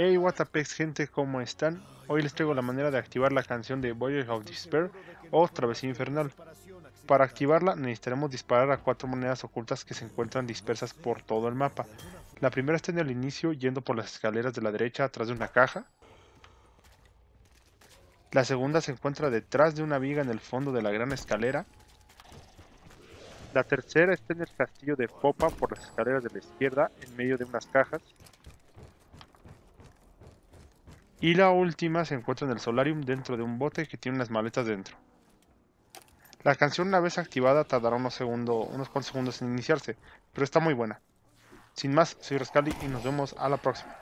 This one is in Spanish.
Hey up, gente, ¿cómo están? Hoy les traigo la manera de activar la canción de Voyage of Despair o Travesía Infernal. Para activarla necesitaremos disparar a cuatro monedas ocultas que se encuentran dispersas por todo el mapa. La primera está en el inicio yendo por las escaleras de la derecha atrás de una caja. La segunda se encuentra detrás de una viga en el fondo de la gran escalera. La tercera está en el castillo de Popa por las escaleras de la izquierda en medio de unas cajas. Y la última se encuentra en el solarium dentro de un bote que tiene unas maletas dentro. La canción una vez activada tardará unos, segundos, unos cuantos segundos en iniciarse, pero está muy buena. Sin más, soy Roscaldi y nos vemos a la próxima.